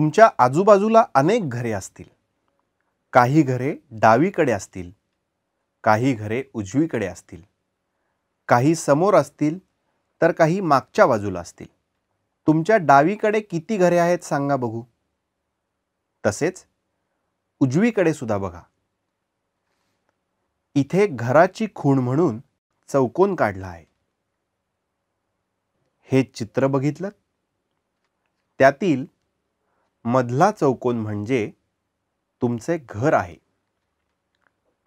तुमच्या आजूबाजूला अनेक घरे असतील काही घरे डावीकडे असतील काही घरे उजवीकडे असतील काही समोर असतील तर काही मागच्या बाजूला असतील तुमच्या डावीकडे किती घरे आहेत सांगा बघू तसेच उजवीकडे सुद्धा बघा इथे घराची खूण म्हणून चौकोन काढला आहे हे चित्र बघितलं त्यातील मधला चौकोन म्हणजे तुमचे घर आहे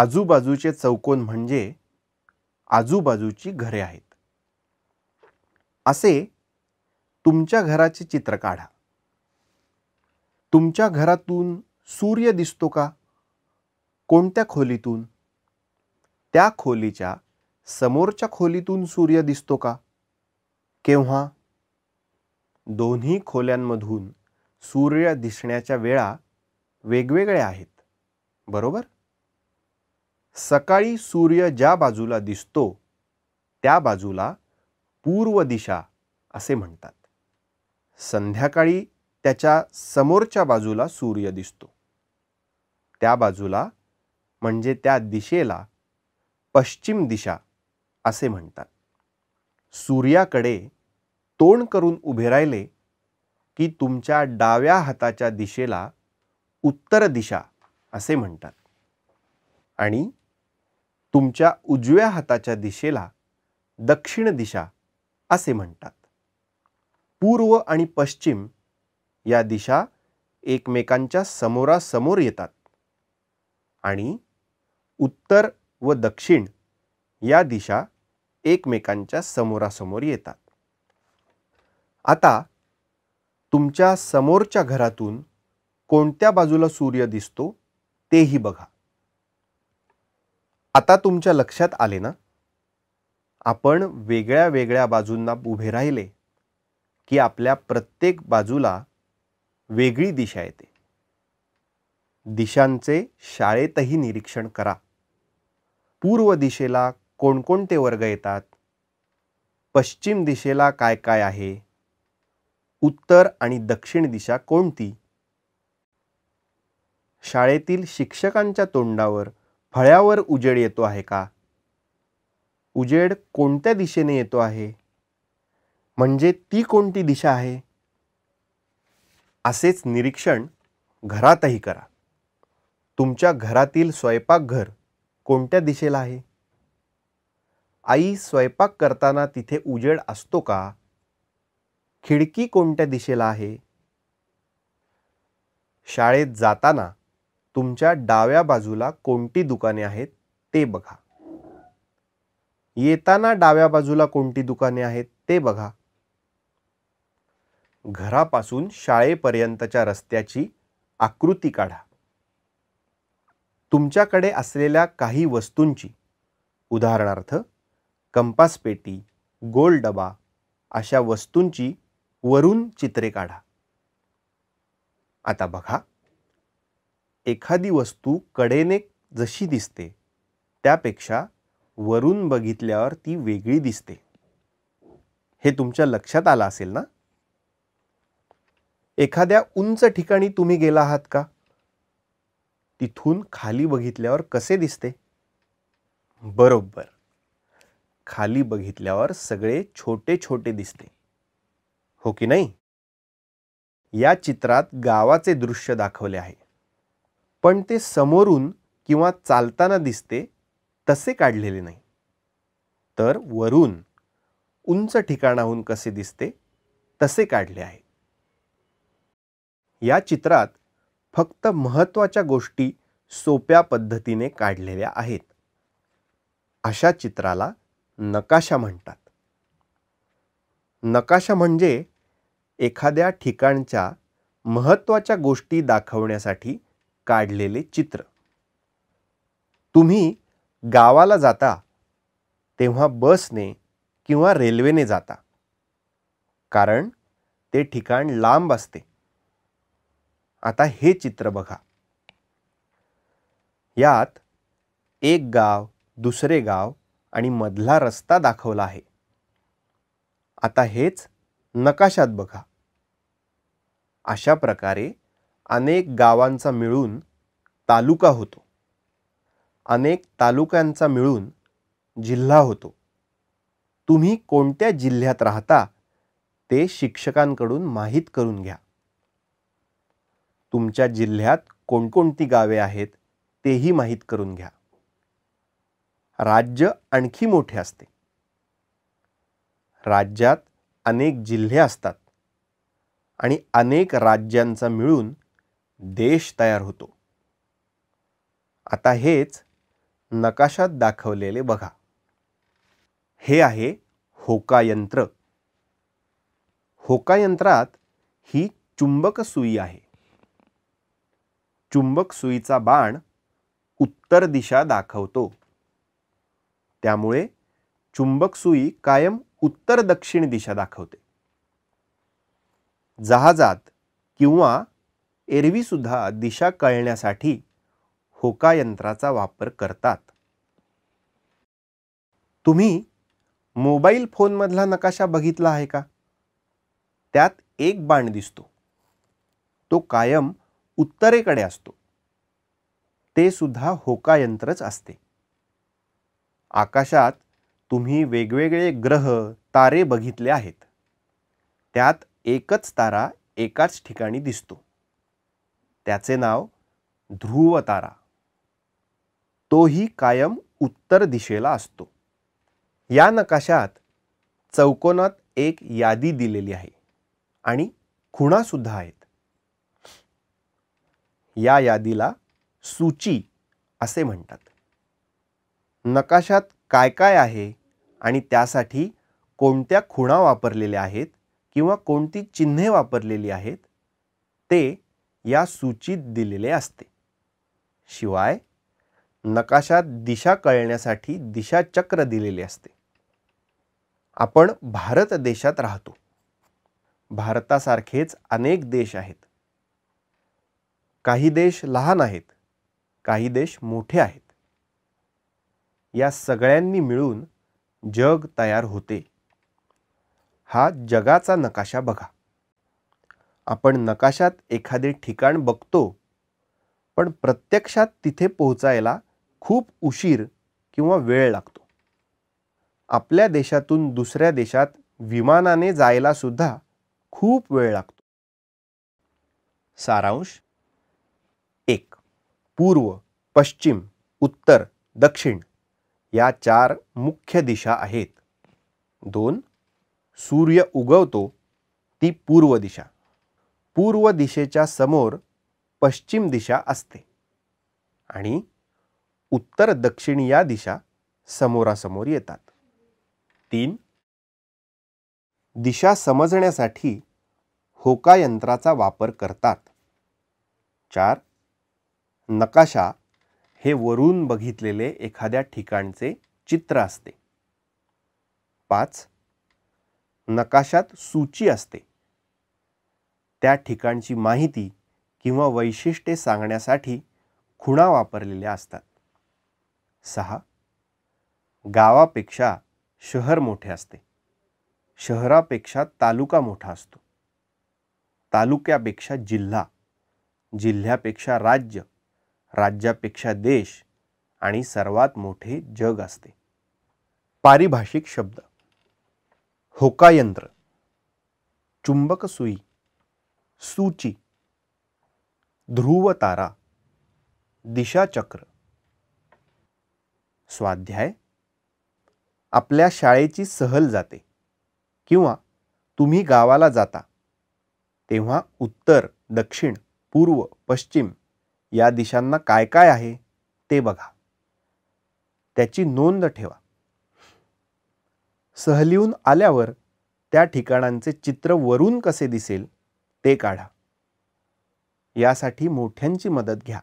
आजूबाजूचे चौकोन म्हणजे आजूबाजूची घरे आहेत असे तुमच्या घराचे चित्र काढा तुमच्या घरातून सूर्य दिसतो का कोणत्या खोलीतून त्या खोलीच्या समोरच्या खोलीतून सूर्य दिसतो का केव्हा दोन्ही खोल्यांमधून सूर्य दिसण्याच्या वेळा वेगवेगळ्या आहेत बरोबर सकाळी सूर्य ज्या बाजूला दिसतो त्या बाजूला पूर्व दिशा असे म्हणतात संध्याकाळी त्याच्या समोरच्या बाजूला सूर्य दिसतो त्या बाजूला म्हणजे त्या दिशेला पश्चिम दिशा असे म्हणतात सूर्याकडे तोंड करून उभे राहिले की तुमच्या डाव्या हाताच्या दिशेला उत्तर दिशा असे म्हणतात आणि तुमच्या उजव्या हाताच्या दिशेला दक्षिण दिशा असे म्हणतात पूर्व आणि पश्चिम या दिशा एकमेकांच्या समोरासमोर येतात आणि उत्तर व दक्षिण या दिशा एकमेकांच्या समोरासमोर येतात आता तुमच्या समोरच्या घरातून कोणत्या बाजूला सूर्य दिसतो तेही बघा आता तुमच्या लक्षात आले ना आपण वेगळ्या वेगळ्या बाजूंना उभे राहिले की आपल्या प्रत्येक बाजूला वेगळी दिशा येते दिशांचे शाळेतही निरीक्षण करा पूर्व दिशेला कोणकोणते वर्ग येतात पश्चिम दिशेला काय काय आहे उत्तर आणि दक्षिण दिशा कोणती शाळेतील शिक्षकांच्या तोंडावर फळ्यावर उजेड येतो आहे का उजेड कोणत्या दिशेने येतो आहे म्हणजे ती कोणती दिशा आहे असेच निरीक्षण घरातही करा तुमच्या घरातील स्वयंपाकघर कोणत्या दिशेला आहे आई स्वयंपाक करताना तिथे उजेड असतो का खिडकी कोणत्या दिशेला आहे शाळेत जाताना तुमच्या डाव्या बाजूला कोणती दुकाने आहेत ते बघा येताना डाव्या बाजूला कोणती दुकाने आहेत ते बघा घरापासून शाळेपर्यंतच्या रस्त्याची आकृती काढा तुमच्याकडे असलेल्या काही वस्तूंची उदाहरणार्थ कंपास पेटी गोल डबा अशा वस्तूंची वरून चित्रे काढा आता बघा एखादी वस्तू कडेने जशी दिसते त्यापेक्षा वरून बघितल्यावर ती वेगळी दिसते हे तुमच्या लक्षात आलं असेल ना एखाद्या उंच ठिकाणी तुम्ही गेला आहात का तिथून खाली बघितल्यावर कसे दिसते बरोबर खाली बघितल्यावर सगळे छोटे छोटे दिसते हो की नाही या चित्रात गावाचे दृश्य दाखवले आहे पण ते समोरून किंवा चालताना दिसते तसे काढलेले नाही तर वरून उंच ठिकाणाहून कसे दिसते तसे काढले आहे या चित्रात फक्त महत्त्वाच्या गोष्टी सोप्या पद्धतीने काढलेल्या आहेत अशा चित्राला नकाशा म्हणतात नकाशा म्हणजे एखाद्या ठिकाणच्या महत्त्वाच्या गोष्टी दाखवण्यासाठी काढलेले चित्र तुम्ही गावाला जाता तेव्हा बसने किंवा रेल्वेने जाता कारण ते ठिकाण लांब असते आता हे चित्र बघा यात एक गाव दुसरे गाव आणि मधला रस्ता दाखवला आहे आता हेच नकाशात बघा अशा प्रकारे अनेक गावांचा मिळून तालुका होतो अनेक तालुक्यांचा मिळून जिल्हा होतो तुम्ही कोणत्या जिल्ह्यात राहता ते शिक्षकांकडून माहीत करून घ्या तुमच्या जिल्ह्यात कोणकोणती गावे आहेत तेही माहीत करून घ्या राज्य आणखी मोठे असते राज्यात अनेक जिल्हे असतात आणि अनेक राज्यांचा मिळून देश तयार होतो आता हेच नकाशात दाखवलेले बघा हे आहे होकायंत्र होकायंत्रात ही चुंबक सुई आहे चुंबक सुईचा बाण उत्तर दिशा दाखवतो त्यामुळे चुंबक सुई कायम उत्तर दक्षिण दिशा दाखवते जहाजात किंवा एरवीसुद्धा दिशा कळण्यासाठी होका यंत्राचा वापर करतात तुम्ही मोबाईल फोनमधला नकाशा बघितला आहे का त्यात एक बाण दिसतो तो कायम उत्तरेकडे असतो ते सुद्धा होका यंत्रच असते आकाशात तुम्ही वेगवेगळे ग्रह तारे बघितले आहेत त्यात एकच तारा एकाच ठिकाणी दिसतो त्याचे नाव ध्रुव तारा तोही कायम उत्तर दिशेला असतो या नकाशात चौकोनात एक यादी दिलेली आहे आणि खुणासुद्धा आहेत या यादीला सूची असे म्हणतात नकाशात काय काय आहे आणि त्यासाठी कोणत्या खुणा वापरलेल्या आहेत किंवा कोणती चिन्हे वापरलेली आहेत ते या सूचीत दिलेले असते शिवाय नकाशात दिशा कळण्यासाठी दिशाचक्र दिलेले असते आपण भारत देशात राहतो भारतासारखेच अनेक देश आहेत काही देश लहान आहेत काही देश मोठे आहेत या सगळ्यांनी मिळून जग तयार होते हा जगाचा नकाशा बघा आपण नकाशात एखादे ठिकाण बघतो पण प्रत्यक्षात तिथे पोहोचायला खूप उशीर किंवा वेळ लागतो आपल्या देशातून दुसऱ्या देशात विमानाने जायला सुद्धा खूप वेळ लागतो सारांश एक पूर्व पश्चिम उत्तर दक्षिण या चार मुख्य दिशा आहेत दोन सूर्य उगवतो ती पूर्व दिशा पूर्व दिशेच्या समोर पश्चिम दिशा असते आणि उत्तर दक्षिण या दिशा समोरासमोर येतात तीन दिशा समजण्यासाठी होका यंत्राचा वापर करतात चार नकाशा हे वरून बघितलेले एखाद्या ठिकाणचे चित्र असते पाच नकाशात सूची असते त्या ठिकाणची माहिती किंवा वैशिष्ट्ये सांगण्यासाठी खुणा वापरलेल्या असतात सहा गावापेक्षा शहर मोठे असते शहरापेक्षा तालुका मोठा असतो तालुक्यापेक्षा जिल्हा जिल्ह्यापेक्षा राज्य राज्यापेक्षा देश आणि सर्वात मोठे जग असते पारिभाषिक शब्द होकायंत्र चुंबक सुई सूची ध्रुव दिशा दिशाचक्र स्वाध्याय आपल्या शाळेची सहल जाते किंवा तुम्ही गावाला जाता तेव्हा उत्तर दक्षिण पूर्व पश्चिम या दिशांना काय काय आहे ते बघा त्याची नोंद ठेवा सहलीहून आल्यावर त्या ठिकाणांचे चित्र वरून कसे दिसेल ते काढा यासाठी मोठ्यांची मदत घ्या